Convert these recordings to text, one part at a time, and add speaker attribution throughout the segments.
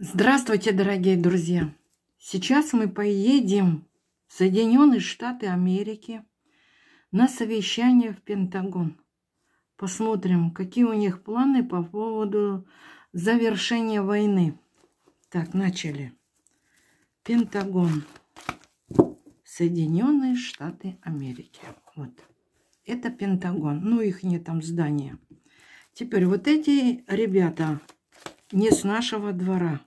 Speaker 1: Здравствуйте, дорогие друзья! Сейчас мы поедем в Соединенные Штаты Америки на совещание в Пентагон. Посмотрим, какие у них планы по поводу завершения войны. Так, начали. Пентагон. Соединенные Штаты Америки. Вот. Это Пентагон. Ну, их нет там здания. Теперь вот эти ребята не с нашего двора.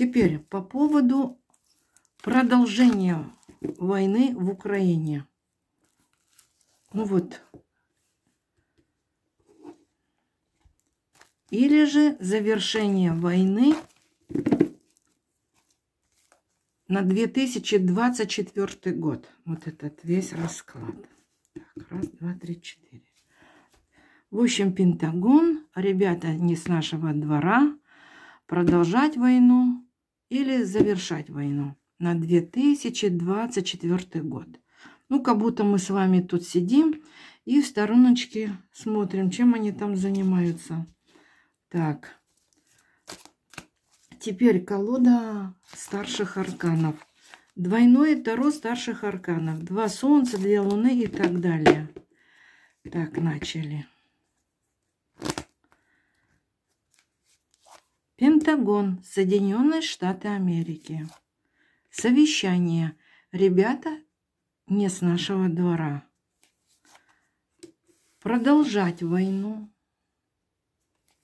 Speaker 1: Теперь по поводу продолжения войны в Украине. Ну вот. Или же завершение войны на 2024 год. Вот этот весь расклад. Так, раз, два, три, четыре. В общем, Пентагон, ребята не с нашего двора, продолжать войну или завершать войну на 2024 год. Ну, как будто мы с вами тут сидим и в стороночке смотрим, чем они там занимаются. Так, теперь колода старших арканов. Двойное таро старших арканов. Два солнца, две луны и так далее. Так, начали. Начали. Пентагон, Соединенные Штаты Америки. Совещание. Ребята не с нашего двора. Продолжать войну.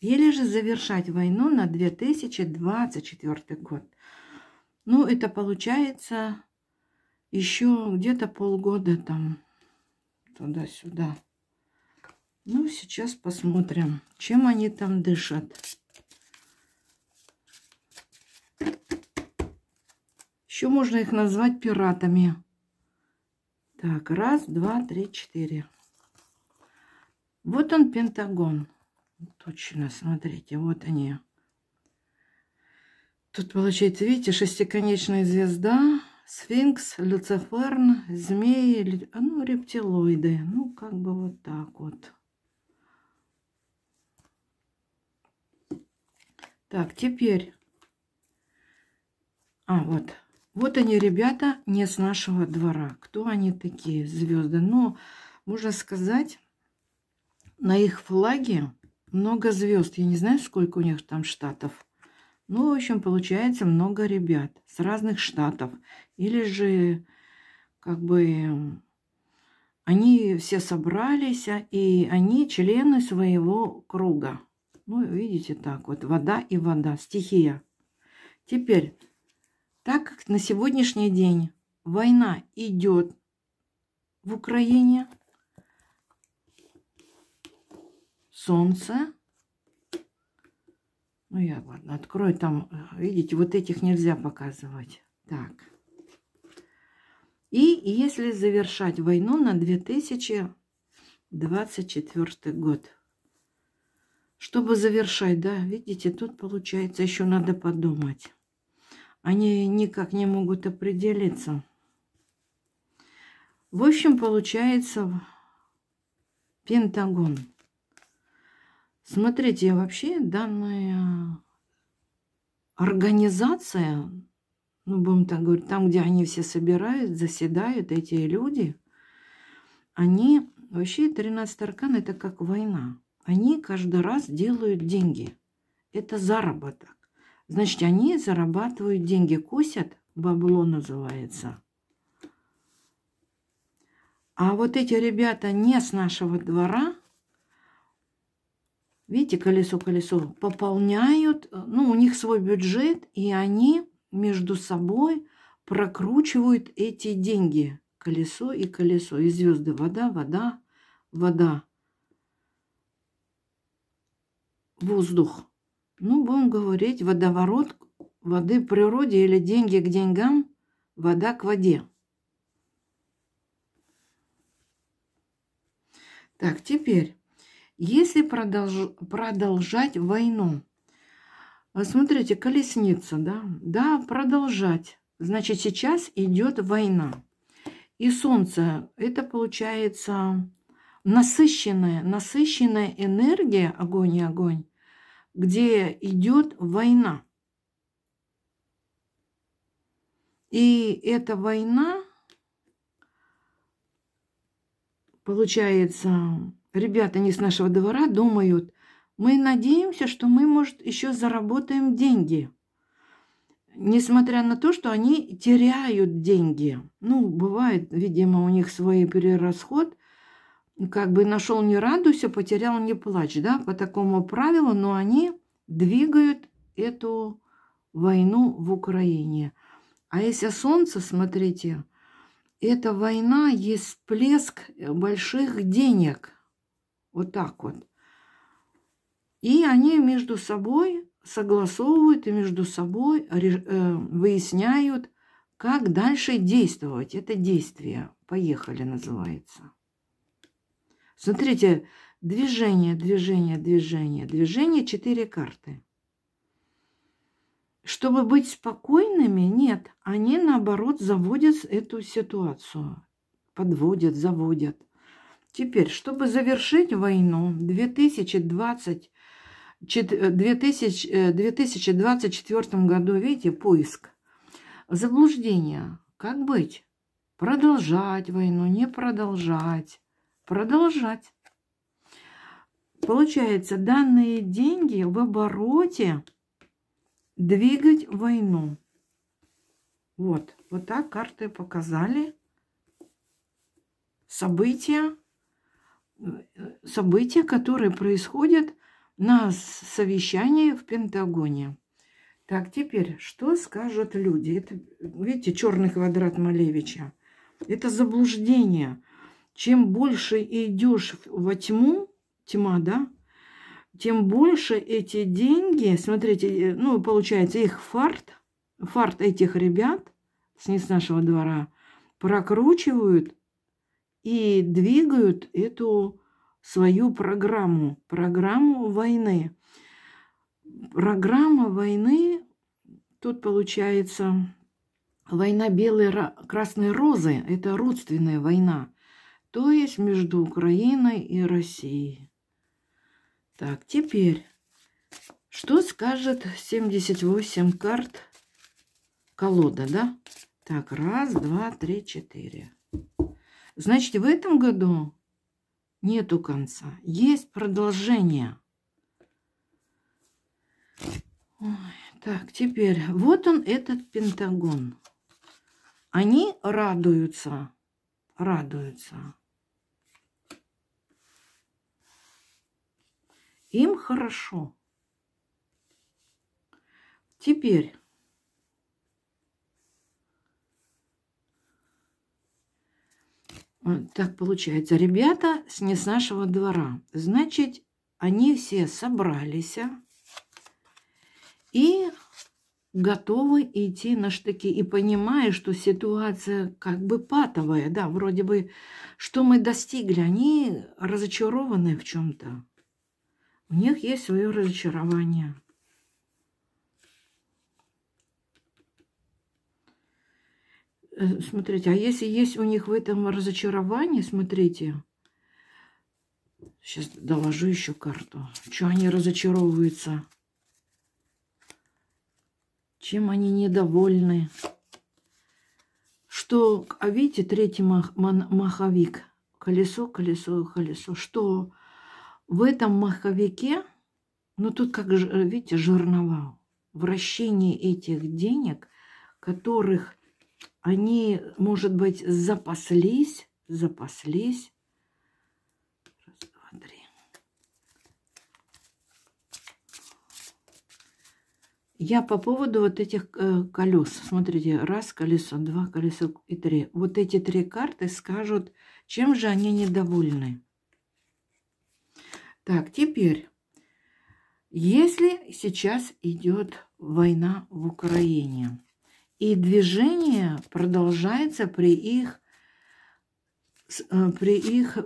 Speaker 1: Или же завершать войну на 2024 год. Ну, это получается еще где-то полгода там туда-сюда. Ну, сейчас посмотрим, чем они там дышат. Еще можно их назвать пиратами. Так, раз, два, три, четыре. Вот он, Пентагон. Точно, смотрите, вот они. Тут получается, видите, шестиконечная звезда, сфинкс, люциферн, змеи, а, ну, рептилоиды. Ну, как бы вот так вот. Так, теперь... А, вот. Вот они, ребята, не с нашего двора. Кто они такие, звезды? Но, можно сказать, на их флаге много звезд. Я не знаю, сколько у них там штатов. Ну, в общем, получается много ребят с разных штатов. Или же, как бы, они все собрались, а, и они члены своего круга. Ну, видите, так вот, вода и вода, стихия. Теперь так как на сегодняшний день война идет в Украине, солнце, ну я ладно, открою там, э, видите, вот этих нельзя показывать. Так. И если завершать войну на 2024 год. Чтобы завершать, да, видите, тут получается еще надо подумать. Они никак не могут определиться. В общем, получается Пентагон. Смотрите, вообще данная организация, ну, будем так говорить, там, где они все собирают, заседают, эти люди, они, вообще 13 аркан – это как война. Они каждый раз делают деньги. Это заработок. Значит, они зарабатывают деньги, косят, бабло называется. А вот эти ребята не с нашего двора, видите, колесо-колесо, пополняют, э, ну, у них свой бюджет, и они между собой прокручивают эти деньги. Колесо и колесо, и звезды, вода, вода, вода, воздух. Ну, будем говорить, водоворот воды в природе или деньги к деньгам, вода к воде. Так, теперь, если продолж, продолжать войну, э, смотрите, колесница, да, да, продолжать, значит, сейчас идет война. И солнце, это получается насыщенная, насыщенная энергия, огонь и огонь, где идет война. И эта война, получается, ребята не с нашего двора думают, мы надеемся, что мы, может, еще заработаем деньги. Несмотря на то, что они теряют деньги. Ну, бывает, видимо, у них свой перерасход – как бы нашел не радуйся, потерял не плачь, да, по такому правилу, но они двигают эту войну в Украине. А если солнце, смотрите, эта война есть всплеск больших денег. Вот так вот. И они между собой согласовывают и между собой э, выясняют, как дальше действовать. Это действие. Поехали называется. Смотрите, движение, движение, движение, движение, четыре карты. Чтобы быть спокойными, нет, они наоборот заводят эту ситуацию, подводят, заводят. Теперь, чтобы завершить войну 2020, 2000, 2024 году, видите, поиск, заблуждение, как быть? Продолжать войну, не продолжать продолжать. Получается, данные деньги в обороте двигать войну. Вот, вот так карты показали события, события, которые происходят на совещании в Пентагоне. Так, теперь, что скажут люди? Это, видите, черный квадрат Малевича. Это заблуждение. Чем больше идешь во тьму, тьма, да, тем больше эти деньги, смотрите, э, ну, получается, их фарт, фарт этих ребят с нашего двора прокручивают и двигают эту свою программу, программу войны. Программа войны, тут получается война белой красной розы, это родственная война то есть между Украиной и Россией. Так, теперь, что скажет 78 карт колода, да? Так, раз, два, три, четыре. Значит, в этом году нету конца. Есть продолжение. Ой, так, теперь вот он, этот Пентагон. Они радуются, радуются. Им хорошо. Теперь так получается, ребята с не с нашего двора. Значит, они все собрались и готовы идти на штыки. И понимая, что ситуация как бы патовая, да, вроде бы, что мы достигли, они разочарованы в чем-то у них есть свое разочарование. Э, смотрите, а если есть у них в этом разочарование, смотрите, сейчас доложу еще карту, что они разочаровываются, чем они недовольны. Что, а видите, третий мах, ман, маховик, колесо, колесо, колесо, что в этом маховике, ну тут, как э, видите, жирновал. Вращение этих денег, которых они, может быть, запаслись, запаслись. Раз, два, три. Я по поводу вот этих э, колес. Смотрите, раз колесо, два колеса и три. Вот эти три карты скажут, чем же они недовольны. Так, теперь, если сейчас идет война в Украине, и движение продолжается при их, э, при их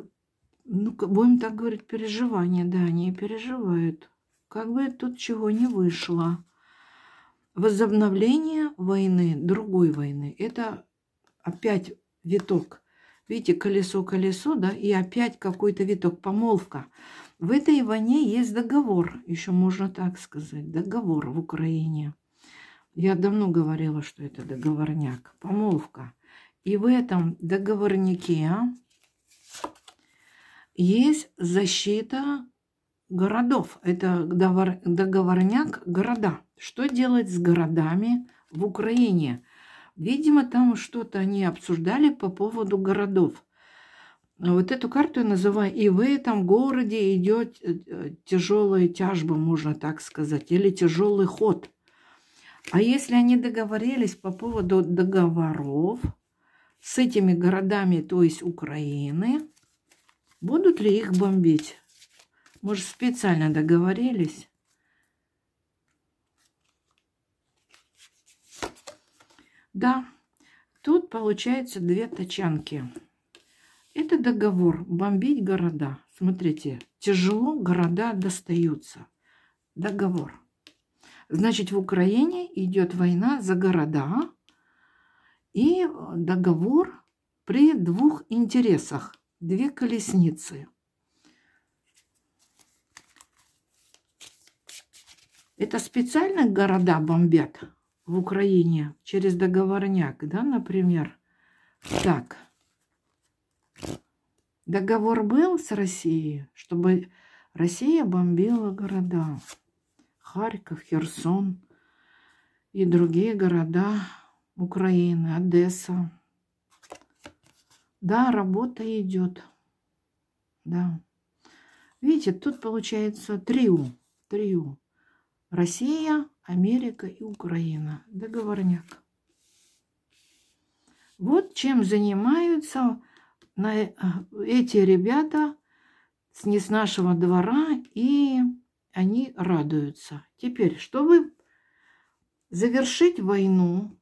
Speaker 1: ну, будем так говорить, переживания, да, они переживают. Как бы тут чего не вышло. Возобновление войны, другой войны, это опять виток. Видите, колесо-колесо, да, и опять какой-то виток, помолвка. В этой войне есть договор, еще можно так сказать, договор в Украине. Я давно говорила, что это договорняк, помолвка. И в этом договорнике есть защита городов. Это договорняк города. Что делать с городами в Украине? Видимо, там что-то они обсуждали по поводу городов. Вот эту карту я называю «И в этом городе идет э, тяжелая тяжба», можно так сказать, или тяжелый ход. А если они договорились по поводу договоров с этими городами, то есть Украины, будут ли их бомбить? Может, специально договорились? Да, тут получается две тачанки. Это договор бомбить города. Смотрите, тяжело города достаются. Договор. Значит, в Украине идет война за города и договор при двух интересах. Две колесницы. Это специально города бомбят в Украине через договорняк, да, например. Так. Договор был с Россией, чтобы Россия бомбила города. Харьков, Херсон и другие города Украины, Одесса. Да, работа идет. Да. Видите, тут получается трио. Трио. Россия, Америка и Украина. Договорняк. Вот чем занимаются на э, эти ребята не с нашего двора, и они радуются. Теперь, чтобы завершить войну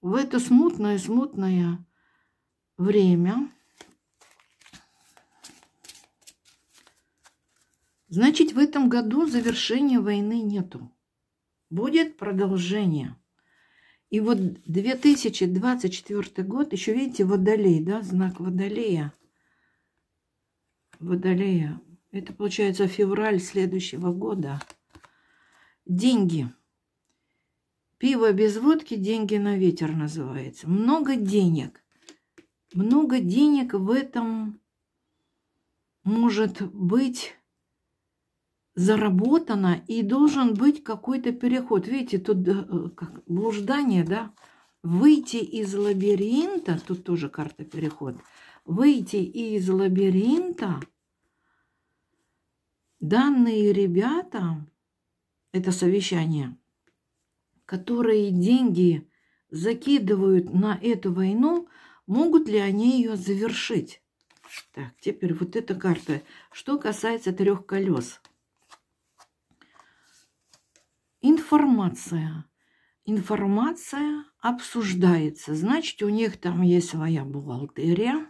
Speaker 1: в это смутное-смутное время, значит, в этом году завершения войны нету. Будет продолжение. И вот 2024 год, еще видите, водолей, да, знак водолея. Водолея. Это получается февраль следующего года. Деньги. Пиво без водки, деньги на ветер называется. Много денег. Много денег в этом может быть заработано и должен быть какой-то переход. Видите, тут э, э, как, блуждание, да? Выйти из лабиринта, тут тоже карта переход, выйти из лабиринта, данные ребята, это совещание, которые деньги закидывают на эту войну, могут ли они ее завершить? Так, теперь вот эта карта. Что касается трех колес – Информация. Информация обсуждается. Значит, у них там есть своя бухгалтерия.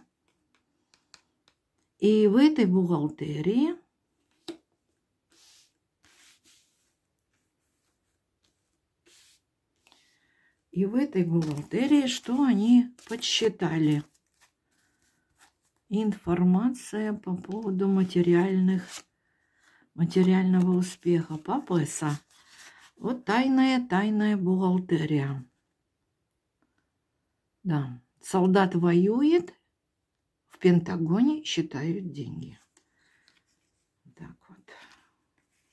Speaker 1: И в этой бухгалтерии И в этой бухгалтерии что они подсчитали? Информация по поводу материальных, материального успеха. Папа Эса. Вот тайная, тайная бухгалтерия. Да, солдат воюет, в Пентагоне считают деньги. Так вот.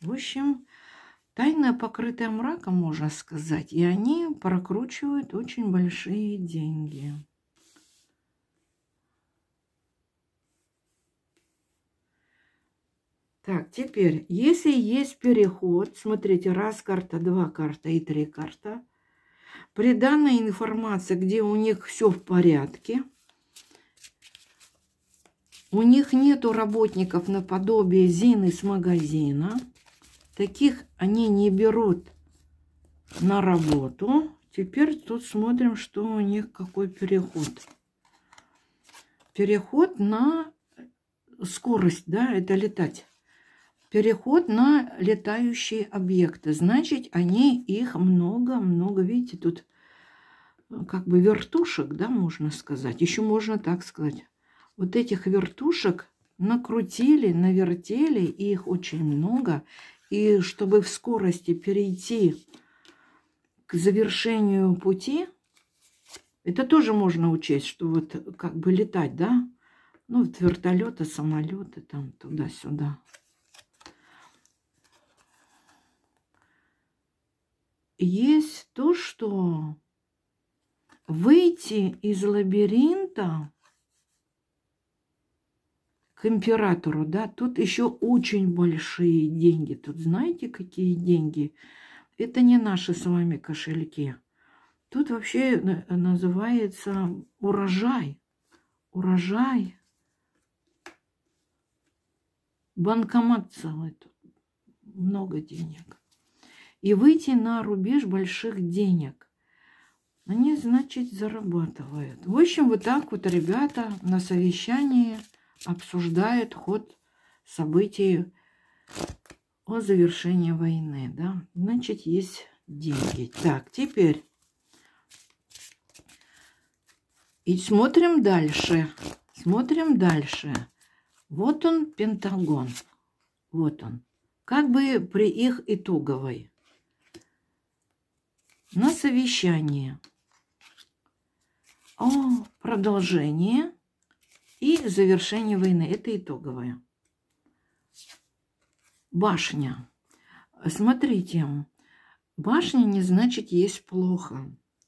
Speaker 1: В общем, тайная покрытая мраком, можно сказать, и они прокручивают очень большие деньги. Так, теперь, если есть переход, смотрите, раз карта, два карта и три карта, при данной информации, где у них все в порядке, у них нету работников наподобие Зины с магазина, таких они не берут на работу. Теперь тут смотрим, что у них, какой переход. Переход на скорость, да, это летать переход на летающие объекты. Значит, они их много-много, видите, тут э, как бы вертушек, да, можно сказать. Еще можно так сказать. Вот этих вертушек накрутили, навертели, их очень много. И чтобы в скорости перейти к завершению пути, это тоже можно учесть, что вот как бы летать, да? Ну, вот вертолеты, самолеты там туда-сюда. есть то, что выйти из лабиринта к императору, да, тут еще очень большие деньги. Тут знаете, какие деньги? Это не наши с вами кошельки. Тут вообще называется урожай. Урожай. Банкомат целый тут. Много денег и выйти на рубеж больших денег. Они, значит, зарабатывают. В общем, вот так вот ребята на совещании обсуждают ход событий о завершении войны. Да? Значит, есть деньги. Так, теперь... И смотрим дальше. Смотрим дальше. Вот он, Пентагон. Вот он. Как бы при их итоговой на совещание о продолжении и завершении войны. Это итоговое. Башня. Смотрите, башня не значит есть плохо.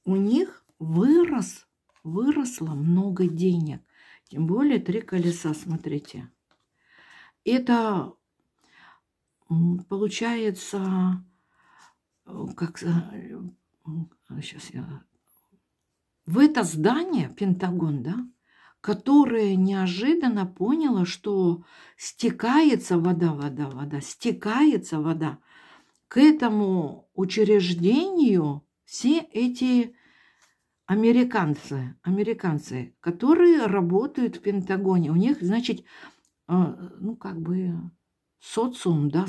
Speaker 1: У них вырос, выросло много денег. Тем более три колеса, смотрите. Это получается, э, как сейчас я... В это здание, Пентагон, да, которое неожиданно поняло, что стекается вода, вода, вода, стекается вода. К этому учреждению все эти американцы, американцы, которые работают в Пентагоне, у них, значит, э, ну, как бы социум, да,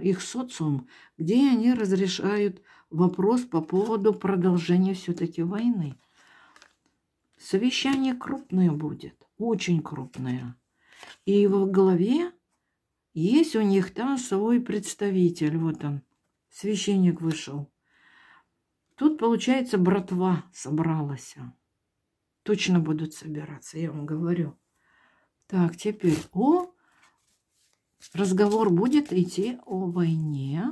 Speaker 1: их социум, где они разрешают вопрос по поводу продолжения все-таки войны. Совещание крупное будет, очень крупное. И во главе есть у них там свой представитель, вот он, священник вышел. Тут, получается, братва собралась. Точно будут собираться, я вам говорю. Так, теперь о... Разговор будет идти о войне.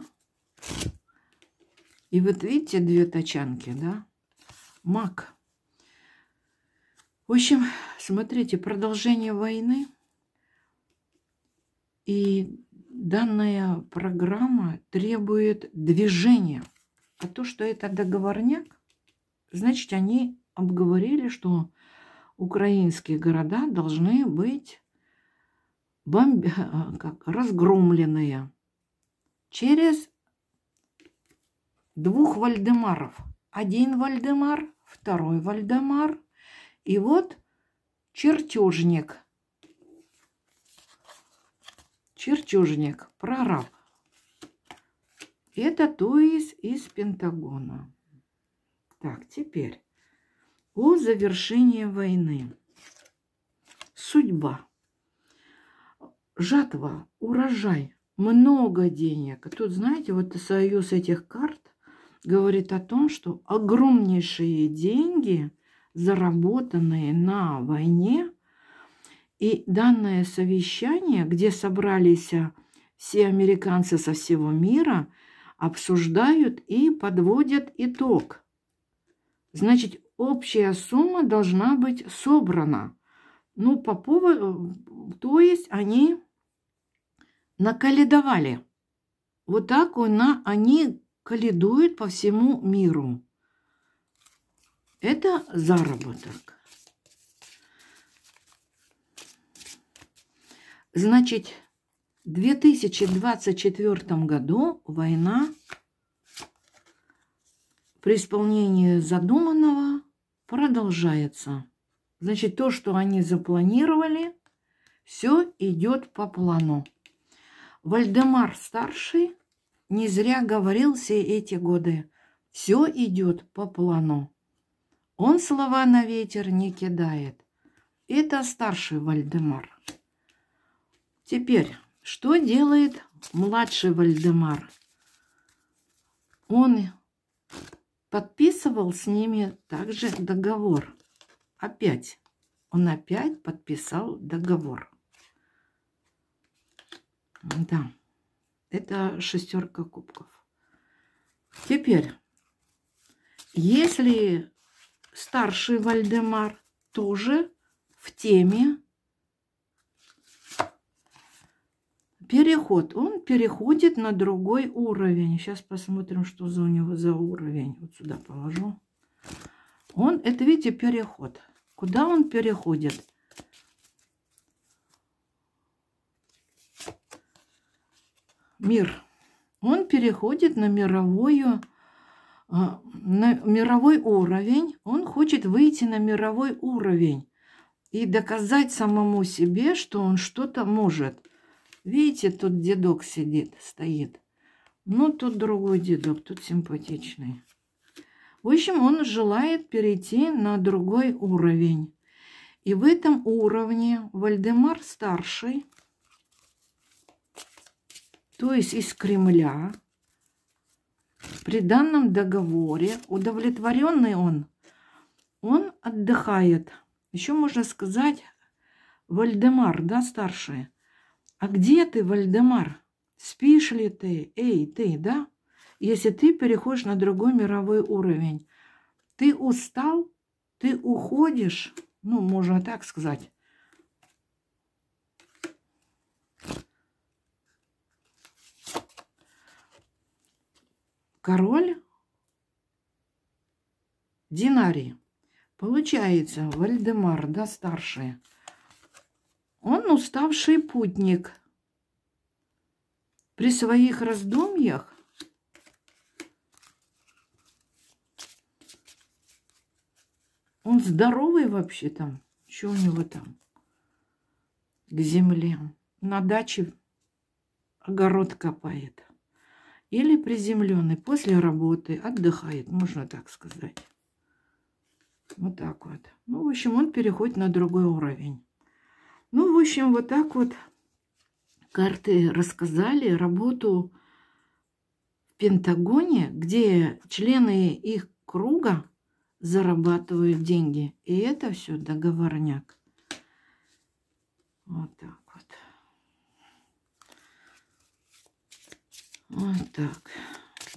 Speaker 1: И вот видите, две тачанки, да? Мак. В общем, смотрите, продолжение войны. И данная программа требует движения. А то, что это договорняк, значит, они обговорили, что украинские города должны быть бомб... А, как, разгромленные через двух Вальдемаров. Один Вальдемар, второй Вальдемар. И вот чертежник. Чертежник, прораб. Это то из, из Пентагона. Так, теперь о завершении войны. Судьба. Жатва, урожай, много денег. Тут, знаете, вот союз этих карт говорит о том, что огромнейшие деньги, заработанные на войне, и данное совещание, где собрались а, все американцы со всего мира, обсуждают и подводят итог. Значит, общая сумма должна быть собрана. Ну, по поводу... То есть они накаледовали. Вот так она, они калидует по всему миру. Это заработок. Значит, в 2024 году война при исполнении задуманного продолжается. Значит, то, что они запланировали, все идет по плану. Вальдемар старший не зря говорил все эти годы. Все идет по плану. Он слова на ветер не кидает. Это старший Вальдемар. Теперь, что делает младший Вальдемар? Он подписывал с ними также договор. Опять. Он опять подписал договор. Да. Это шестерка кубков. Теперь, если старший Вальдемар тоже в теме, переход, он переходит на другой уровень. Сейчас посмотрим, что за у него за уровень. Вот сюда положу. Он, это видите, переход. Куда он переходит? мир. Он переходит на мировую а, на мировой уровень, он хочет выйти на мировой уровень и доказать самому себе, что он что-то может. Видите, тут дедок сидит, стоит. Ну, тут другой дедок, тут симпатичный. В общем, он желает перейти на другой уровень. И в этом уровне Вальдемар-старший – то есть из Кремля, при данном договоре, удовлетворенный он, он отдыхает. Еще можно сказать, Вальдемар, да, старший, а где ты, Вальдемар? Спишь ли ты? Эй, ты, да? Если ты переходишь на другой мировой уровень. Ты устал? Ты уходишь? Ну, можно так сказать. король динарий. Получается, Вальдемар, да, старший, он уставший путник. При своих раздумьях он здоровый вообще там. Что у него там? К земле. На даче огород копает или приземленный после работы, отдыхает, можно так сказать. Вот так вот. Ну, в общем, он переходит на другой уровень. Ну, в общем, вот так вот карты рассказали работу в Пентагоне, где члены их круга зарабатывают деньги. И это все договорняк. Вот так. Вот так.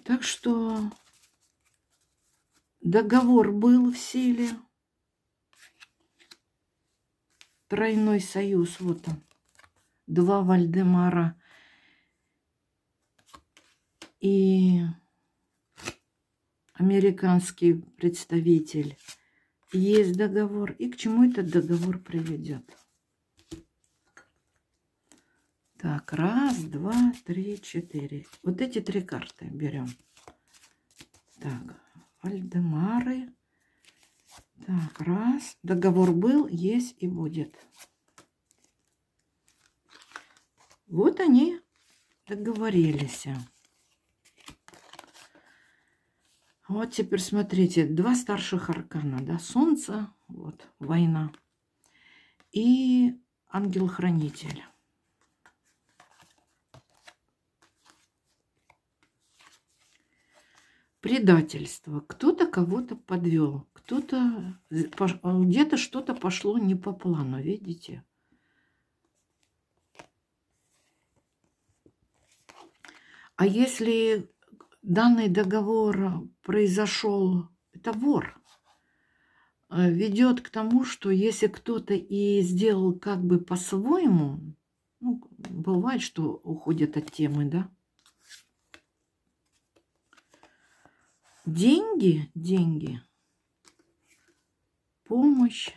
Speaker 1: Так что договор был в силе. Тройной союз, вот он. Два Вальдемара. И американский представитель. Есть договор. И к чему этот договор приведет? Так, раз, два, три, четыре. Вот эти три карты берем. Так, Альдемары. Так, раз. Договор был, есть и будет. Вот они договорились. Вот теперь смотрите, два старших аркана, да, солнце, вот, война и ангел-хранитель. предательство. Кто-то кого-то подвел, кто-то где-то что-то пошло не по плану, видите? А если данный договор произошел, это вор, э, ведет к тому, что если кто-то и сделал как бы по-своему, ну, бывает, что уходят от темы, да, Деньги, деньги, помощь.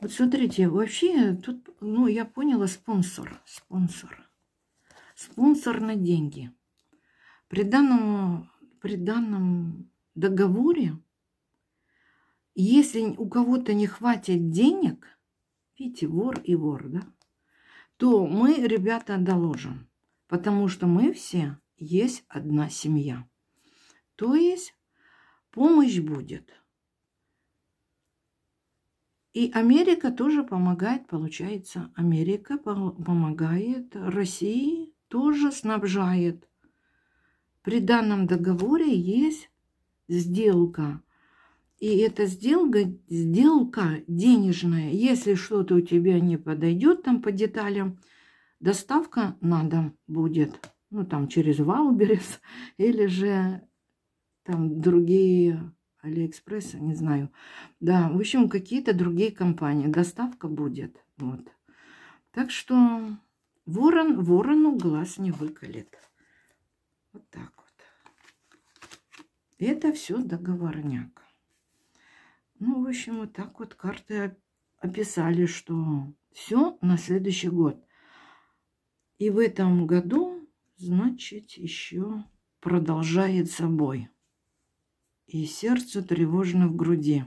Speaker 1: Вот смотрите, вообще тут, ну, я поняла, спонсор, спонсор. Спонсор на деньги. При данном, при данном договоре, если у кого-то не хватит денег, видите, вор и вор, да, то мы, ребята, доложим потому что мы все есть одна семья. То есть помощь будет. И Америка тоже помогает, получается, Америка помогает, России тоже снабжает. При данном договоре есть сделка. И эта сделка, сделка денежная. Если что-то у тебя не подойдет там по деталям – Доставка на дом будет, ну, там, через Валберес или же там другие Алиэкспресс, не знаю. Да, в общем, какие-то другие компании. Доставка будет. Вот. Так что ворон ворону глаз не выколет. Вот так вот. Это все договорняк. Ну, в общем, вот так вот карты описали, что все на следующий год. И в этом году, значит, еще продолжается бой. И сердце тревожно в груди.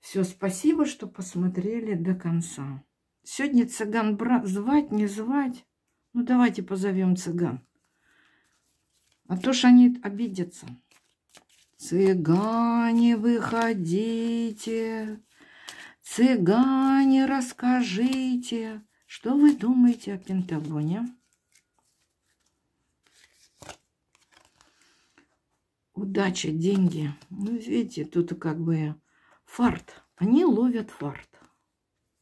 Speaker 1: Все, спасибо, что посмотрели до конца. Сегодня цыган бра... звать, не звать. Ну, давайте позовем цыган. А то ж они обидятся. Цыгане, выходите, цыгане, расскажите, что вы думаете о Пентагоне? Удача, деньги. Ну, видите, тут как бы фарт. Они ловят фарт.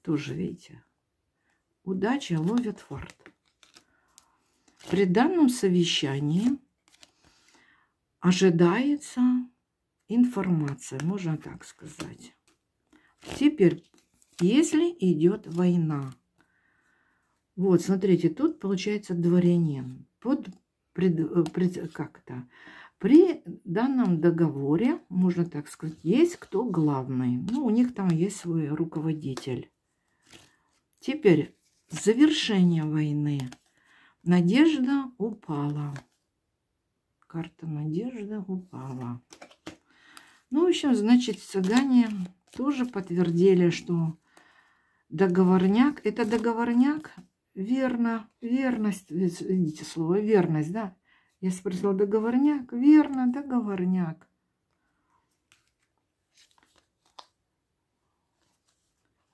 Speaker 1: Тоже, видите. Удача ловят фарт. При данном совещании ожидается информация, можно так сказать. Теперь, если идет война, вот, смотрите, тут получается дворянин. Под, пред, э, пред, как-то при данном договоре, можно так сказать, есть кто главный. Ну, у них там есть свой руководитель. Теперь завершение войны. Надежда упала. Карта надежда упала. Ну, в общем, значит, цыгане тоже подтвердили, что договорняк. Это договорняк верно, верность, видите слово верность, да? Я спросила, договорняк? Верно, договорняк.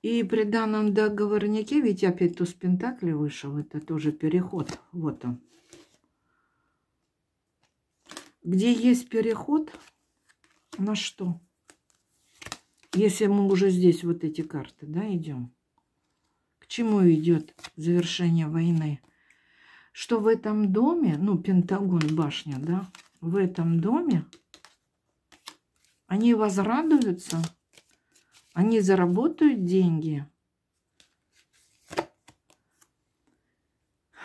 Speaker 1: И при данном договорнике, ведь опять туз пентакли вышел, это тоже переход, вот он. Где есть переход, на что? Если мы уже здесь вот эти карты, да, идем чему идет завершение войны? Что в этом доме, ну, Пентагон, башня, да, в этом доме они возрадуются, они заработают деньги.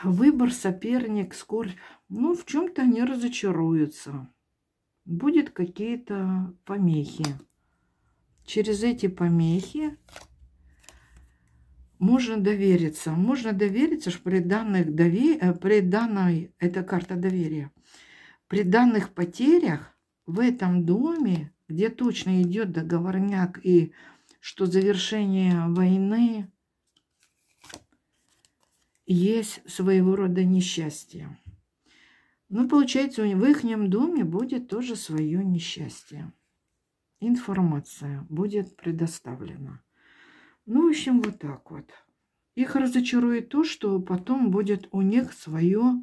Speaker 1: Выбор, соперник, скорбь. Ну, в чем-то они разочаруются. Будет какие-то помехи. Через эти помехи можно довериться. Можно довериться, что при, данных дови... Э, при данной, это карта доверия, при данных потерях в этом доме, где точно идет договорняк и что завершение войны есть своего рода несчастье. Ну, получается, в их доме будет тоже свое несчастье. Информация будет предоставлена. Ну, в общем, вот так вот. Их разочарует то, что потом будет у них свое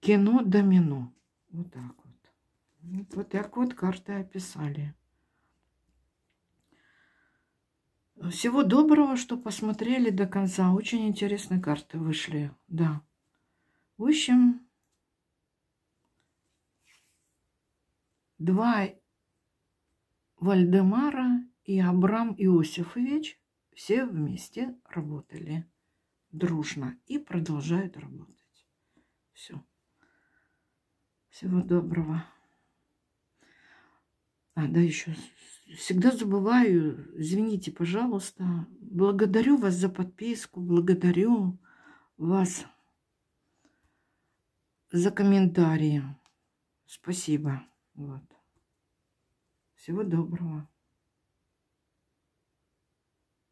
Speaker 1: кино-домино. Вот так вот. Ну, вот так вот карты описали. Всего доброго, что посмотрели до конца. Очень интересные карты вышли, да. В общем, два Вальдемара и Абрам Иосифович все вместе работали дружно и продолжают работать. Все. Всего доброго. А, да, еще всегда забываю, извините, пожалуйста. Благодарю вас за подписку, благодарю вас за комментарии. Спасибо. Вот. Всего доброго.